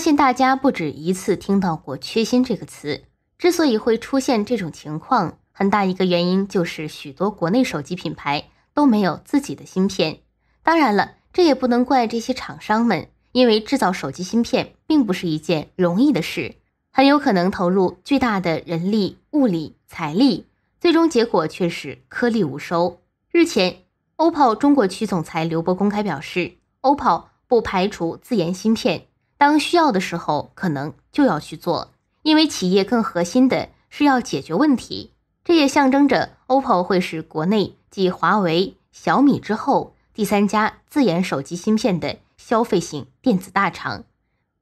相信大家不止一次听到过“缺芯”这个词。之所以会出现这种情况，很大一个原因就是许多国内手机品牌都没有自己的芯片。当然了，这也不能怪这些厂商们，因为制造手机芯片并不是一件容易的事，很有可能投入巨大的人力、物力、财力，最终结果却是颗粒无收。日前，OPPO 中国区总裁刘波公开表示，OPPO 不排除自研芯片。当需要的时候，可能就要去做，因为企业更核心的是要解决问题。这也象征着 OPPO 会是国内继华为、小米之后第三家自研手机芯片的消费型电子大厂。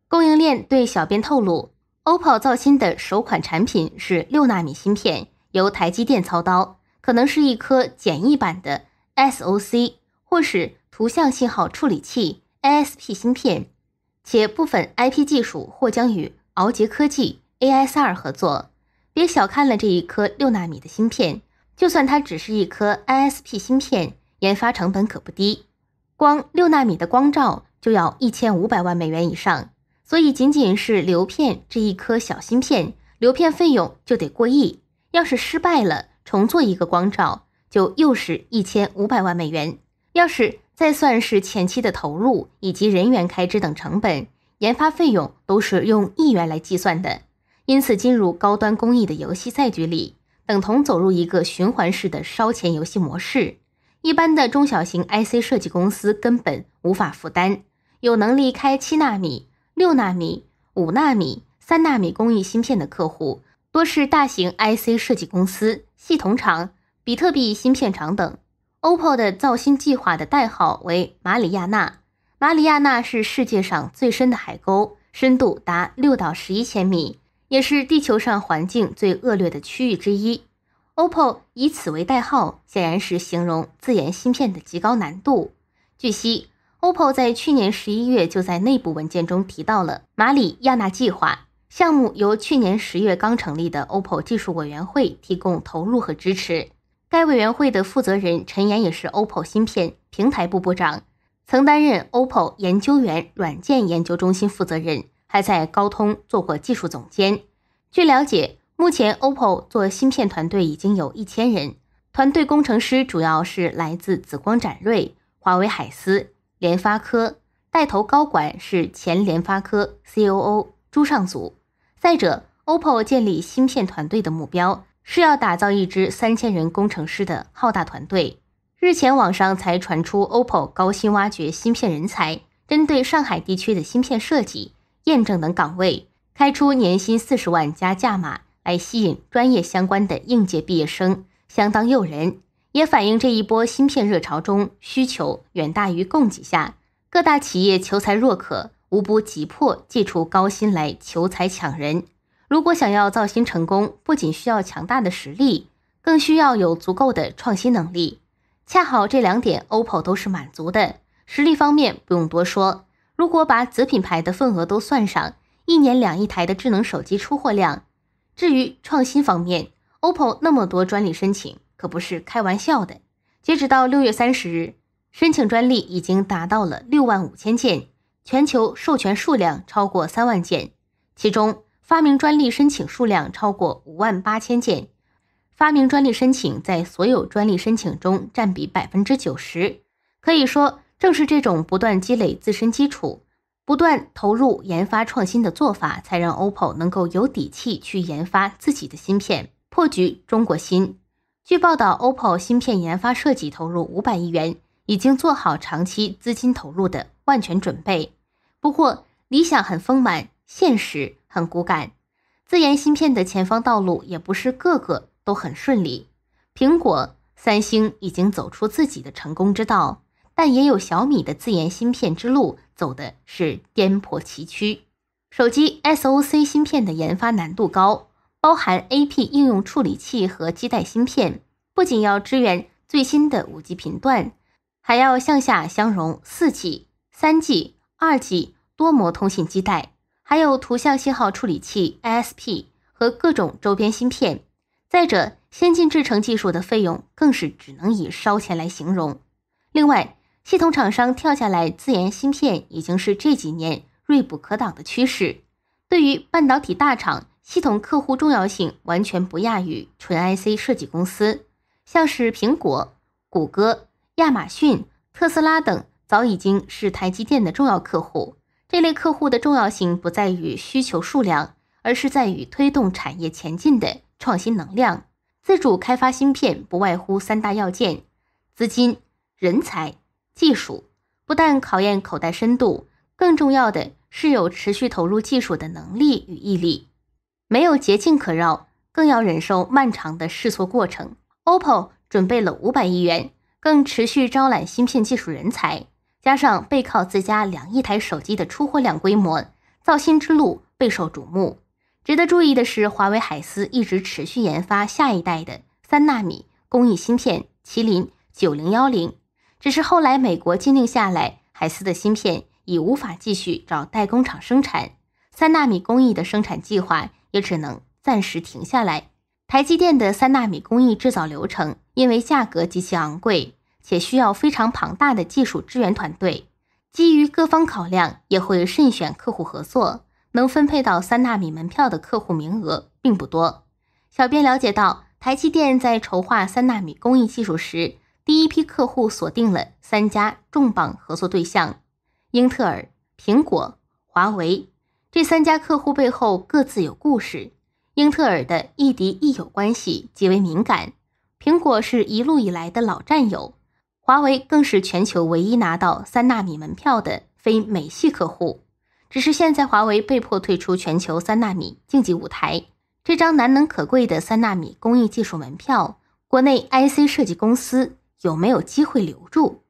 供应链对小编透露，OPPO 造新的首款产品是六纳米芯片，由台积电操刀，可能是一颗简易版的 SOC 或是图像信号处理器 a s p 芯片。且部分 IP 技术或将与鳌捷科技 ASR 合作。别小看了这一颗六纳米的芯片，就算它只是一颗 ISP 芯片，研发成本可不低。光六纳米的光照就要一千五百万美元以上，所以仅仅是流片这一颗小芯片，流片费用就得过亿。要是失败了，重做一个光照就又是一千五百万美元。要是再算是前期的投入以及人员开支等成本，研发费用都是用亿元来计算的。因此，进入高端工艺的游戏赛局里，等同走入一个循环式的烧钱游戏模式。一般的中小型 IC 设计公司根本无法负担。有能力开七纳米、六纳米、五纳米、三纳米工艺芯片的客户，多是大型 IC 设计公司、系统厂、比特币芯片厂等。OPPO 的造芯计划的代号为马里亚纳。马里亚纳是世界上最深的海沟，深度达六到十一千米，也是地球上环境最恶劣的区域之一。OPPO 以此为代号，显然是形容自研芯片的极高难度。据悉，OPPO 在去年十一月就在内部文件中提到了马里亚纳计划。项目由去年十月刚成立的 OPPO 技术委员会提供投入和支持。该委员会的负责人陈岩也是 OPPO 芯片平台部部长，曾担任 OPPO 研究员软件研究中心负责人，还在高通做过技术总监。据了解，目前 OPPO 做芯片团队已经有一千人，团队工程师主要是来自紫光展锐、华为海思、联发科，带头高管是前联发科 COO 朱尚祖。再者，OPPO 建立芯片团队的目标。是要打造一支三千人工程师的浩大团队。日前，网上才传出 OPPO 高薪挖掘芯片人才，针对上海地区的芯片设计、验证等岗位，开出年薪四十万加价码，来吸引专业相关的应届毕业生，相当诱人。也反映这一波芯片热潮中，需求远大于供给下，各大企业求才若渴，无不急迫借出高薪来求才抢人。如果想要造新成功，不仅需要强大的实力，更需要有足够的创新能力。恰好这两点，OPPO 都是满足的。实力方面不用多说，如果把子品牌的份额都算上，一年两亿台的智能手机出货量。至于创新方面，OPPO 那么多专利申请可不是开玩笑的。截止到六月三十日，申请专利已经达到了六万五千件，全球授权数量超过三万件，其中。发明专利申请数量超过五万八千件，发明专利申请在所有专利申请中占比百分之九十，可以说正是这种不断积累自身基础、不断投入研发创新的做法，才让 OPPO 能够有底气去研发自己的芯片，破局中国芯。据报道，OPPO 芯片研发设计投入五百亿元，已经做好长期资金投入的万全准备。不过，理想很丰满。现实很骨感，自研芯片的前方道路也不是个个都很顺利。苹果、三星已经走出自己的成功之道，但也有小米的自研芯片之路走的是颠簸崎岖。手机 SOC 芯片的研发难度高，包含 AP 应用处理器和基带芯片，不仅要支援最新的五 G 频段，还要向下相容四 G、三 G、二 G 多模通信基带。还有图像信号处理器 ISP 和各种周边芯片。再者，先进制程技术的费用更是只能以烧钱来形容。另外，系统厂商跳下来自研芯片，已经是这几年锐不可挡的趋势。对于半导体大厂，系统客户重要性完全不亚于纯 IC 设计公司。像是苹果、谷歌、亚马逊、特斯拉等，早已经是台积电的重要客户。这类客户的重要性不在于需求数量，而是在于推动产业前进的创新能量。自主开发芯片不外乎三大要件：资金、人才、技术。不但考验口袋深度，更重要的是有持续投入技术的能力与毅力。没有捷径可绕，更要忍受漫长的试错过程。OPPO 准备了五百亿元，更持续招揽芯片技术人才。加上背靠自家两亿台手机的出货量规模，造芯之路备受瞩目。值得注意的是，华为海思一直持续研发下一代的三纳米工艺芯片麒麟九零幺零，只是后来美国禁令下来，海思的芯片已无法继续找代工厂生产三纳米工艺的生产计划，也只能暂时停下来。台积电的三纳米工艺制造流程，因为价格极其昂贵。且需要非常庞大的技术支援团队，基于各方考量，也会慎选客户合作。能分配到三纳米门票的客户名额并不多。小编了解到，台积电在筹划三纳米工艺技术时，第一批客户锁定了三家重磅合作对象：英特尔、苹果、华为。这三家客户背后各自有故事。英特尔的亦敌亦友关系极为敏感，苹果是一路以来的老战友。华为更是全球唯一拿到三纳米门票的非美系客户，只是现在华为被迫退出全球三纳米竞技舞台。这张难能可贵的三纳米工艺技术门票，国内 IC 设计公司有没有机会留住？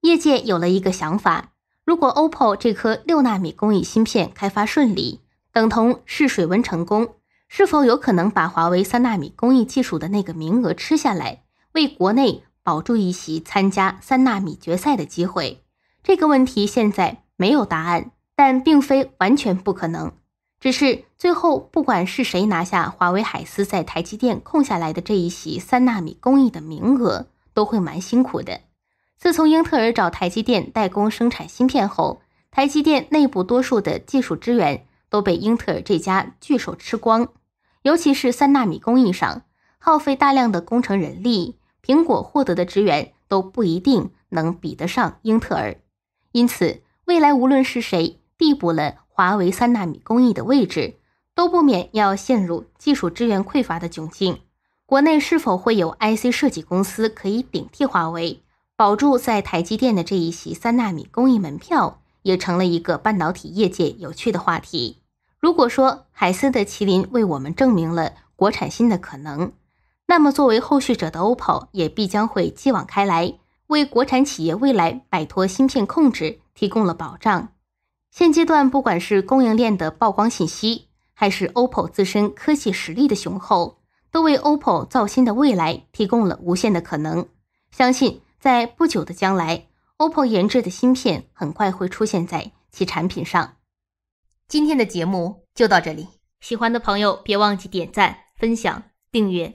业界有了一个想法：如果 OPPO 这颗六纳米工艺芯片开发顺利，等同试水温成功，是否有可能把华为三纳米工艺技术的那个名额吃下来，为国内？保住一席参加三纳米决赛的机会，这个问题现在没有答案，但并非完全不可能。只是最后，不管是谁拿下华为海思在台积电空下来的这一席三纳米工艺的名额，都会蛮辛苦的。自从英特尔找台积电代工生产芯片后，台积电内部多数的技术资源都被英特尔这家巨手吃光，尤其是三纳米工艺上，耗费大量的工程人力。苹果获得的资源都不一定能比得上英特尔，因此未来无论是谁递补了华为三纳米工艺的位置，都不免要陷入技术资源匮乏的窘境。国内是否会有 IC 设计公司可以顶替华为，保住在台积电的这一席三纳米工艺门票，也成了一个半导体业界有趣的话题。如果说海思的麒麟为我们证明了国产芯的可能。那么，作为后续者的 OPPO 也必将会继往开来，为国产企业未来摆脱芯片控制提供了保障。现阶段，不管是供应链的曝光信息，还是 OPPO 自身科技实力的雄厚，都为 OPPO 造新的未来提供了无限的可能。相信在不久的将来，OPPO 研制的芯片很快会出现在其产品上。今天的节目就到这里，喜欢的朋友别忘记点赞、分享、订阅。